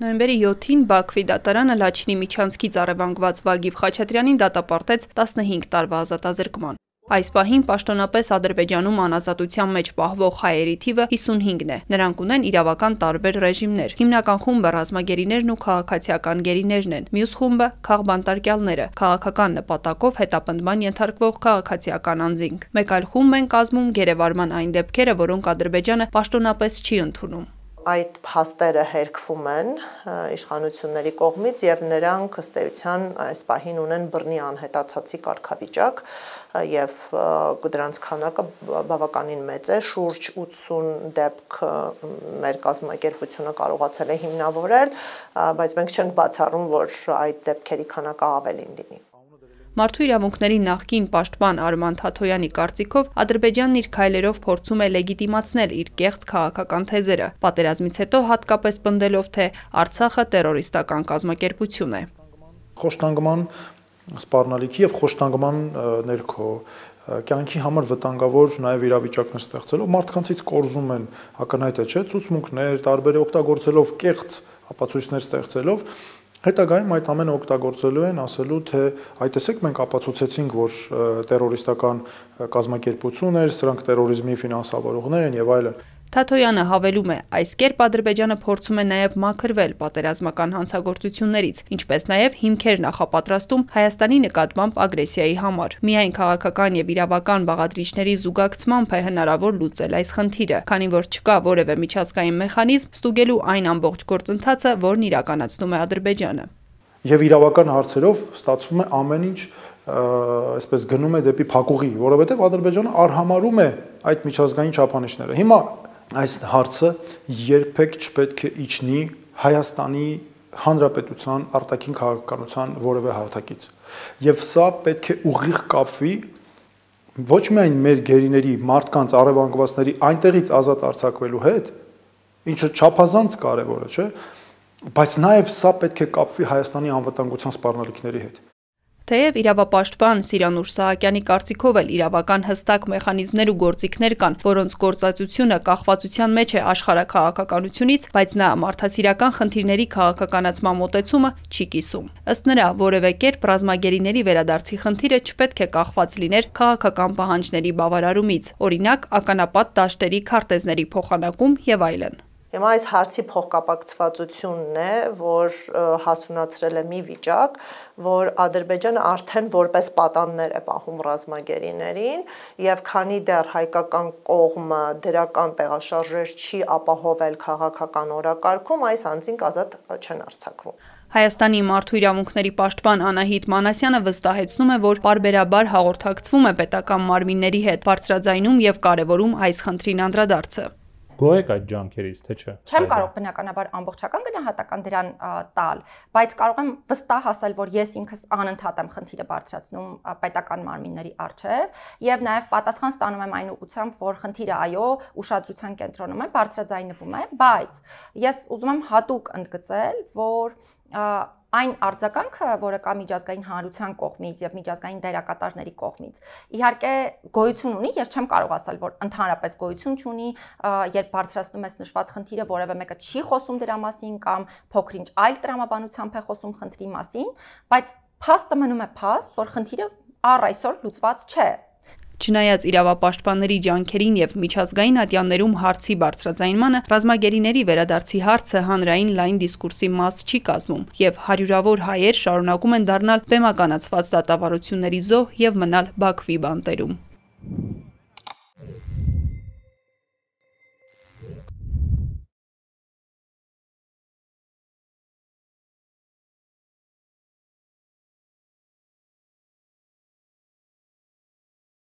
Նոյեմբերի 7-ին Բաքվի դատարանը Լաչինի միջանցքից առևանգված Վագիվ Խաչատրյանին դատապարտեց 15 տարվա ազատազրկման։ Այս պահին պաշտոնապես Ադրբեջանում անազատության մեջ պահվող հայերի թիվը 55-ն է։ Նրանք ունեն իրավական տարբեր ռեժիմներ։ Հիմնական խումբը ռազմագերիներն ու քաղաքացիական գերիներն են։ Մյուս խումբը քաղբանտարկյալները, քաղաքական նպատակով հետապնդման ենթարկվող քաղաքացիական անձինք։ Մեկ այլ խումբ են կազմում գերեվարման այն դեպքերը, որոնք Ադրբեջանը պաշտոնապես չի ընդունում այդ փաստերը հերքվում են իշխանությունների կողմից եւ նրանք ըստ էության այս պահին ունեն բռնի անհետացածի կարգավիճակ եւ դրանց քանակը բավականին մեծ է շուրջ 80 դեպք մեր կազմակերպությունը կարողացել է հիմնավորել բայց մենք չենք բացառում որ այդ դեպքերի քանակը ավելին լինի Մարդու իրավունքների նախկին պաշտպան Արման Թաթոյանի կարծիքով Ադրբեջանն իր քայլերով փորձում է լեգիտիմացնել իր կեղծ քաղաքական թեզերը, պատերազմից հետո հատկապես պնդելով, թե Արցախը terroristական կազմակերպություն է։ Խոշտանգման սպառնալիքի եւ խոշտանգման ներքո կյանքի համար վտանգավոր նաև իրավիճակներ ստեղծելով մարդկանցից կորզում են ակնհայտ է չէ ցուցմունքներ, տարբեր օգտագործելով կեղծ ապացույցներ ստեղծելով Հետագայում այդ ամենը օգտագործելու են ասելու, թե այ տեսեք մենք ապացուցեցինք, որ terroristական կազմակերպություն էր, սրանք terrorizmi ֆինանսավորողներ են եւ այլն։ այլ Թաթոյանը հավելում է, այս կերպ Ադրբեջանը փորձում է նաև մաքրվել պատերազմական հանցագործություններից, ինչպես նաև հիմքեր նախապատրաստում Հայաստանի նկատմամբ ագրեսիայի համար։ Միայն քաղաքական եւ իրավական բաղադրիչների զուգակցմամբ է հնարավոր լուծել այս խնդիրը, քանի որ չկա որևէ միջազգային մեխանիզմ ստուգելու այն ամբողջ գործընթացը, որն իրականացնում է Ադրբեջանը։ Եվ իրավական հարցերով ստացվում է ամեն ինչ այսպես գնում է դեպի փակուղի, որովհետև Ադրբեջանը արհամարում է այդ միջազգային չափանիշները։ Հիմա այս հարցը երբեք չպետք է իջնի Հայաստանի հանրապետության արտաքին քաղաքականության որևէ հարթակից։ Եվ սա պետք է ուղիղ կապվի ոչ միայն մեր գերիների, մարդկանց արևանգվածների այնտեղից ազատ արձակվելու հետ, ինչը չափազանց կարևոր է, չէ՞, բայց նաև սա պետք է կապվի Հայաստանի անվտանգության սպառնալիքների հետ։ Թեև իրավապաշտպան Սիրանուր Սահակյանի կարծիքով էլ իրավական հստակ մեխանիզմներ ու գործիքներ կան, որոնց գործածությունը կախվածության մեջ է աշխարհակաղակականությունից, բայց նա մարդասիրական խնդիրների քաղաքականացման մոտեցումը չի կիսում։ Ըստ նրա, որևէ կերպ ռազմագերիների վերադարձի խնդիրը չպետք է կախված լիներ քաղաքական պահանջների բավարարումից, օրինակ ականապատ դաշտերի քարտեզների փոխանակում եւ այլն։ Հիմա այս հարցի փոխկապակցվածությունն է, որ հասունացրել է մի վիճակ, որ Ադրբեջանը արդեն որպես պատաններ է պահում ռազմագերիներին, եւ քանի դեռ հայկական կողմը դրական տեղաշարժեր չի ապահովել քաղաքական օրակարգում, այս անձին ազատ չեն արձակվում։ Հայաստանի մարդու իրավունքների պաշտպան Անահիտ Մանասյանը վստահեցնում է, որ parberabar հաղորդակցվում է պետական մարմինների հետ, բարձրաձայնում եւ կարեւորում այս խնդրին անդրադարձը գոհեք այդ ջանքերից, թե չէ։ Չեմ կարող բնականաբար ամբողջական գնահատական դրան տալ, բայց կարող եմ վստահ ասել, որ ես ինքս անընդհատ եմ խնդիրը բարձրացնում պետական մարմինների առջև եւ նաեւ պատասխան ստանում եմ այն ուղությամբ, որ խնդիրը այո, ուշադրության կենտրոնում է, բարձրաձայնվում է, բայց ես ուզում եմ հատուկ ընդգծել, որ այն արձագանքը, որը կա միջազգային հանրության կողմից եւ միջազգային դերակատարների կողմից, իհարկե գոյություն ունի, ես չեմ կարող ասել, որ ընդհանրապես գոյություն չունի, երբ բարձրացնում ես նշված խնդիրը, որևէ մեկը չի խոսում դրա մասին կամ փոքրինչ այլ տրամաբանությամբ է խոսում խնդրի մասին, բայց փաստը մնում է փաստ, որ խնդիրը առ այսօր լուծված չէ Չնայած իրավապաշտպանների ջանքերին եւ միջազգային ատյաններում հարցի բարձրաձայնմանը, ռազմագերիների վերադարձի հարցը հանրային լայն դիսկուրսի մաս չի կազմում եւ հարյուրավոր հայեր շարունակում են դառնալ բեմականացված դատավարությունների զոհ եւ մնալ Բաքվի բանտերում։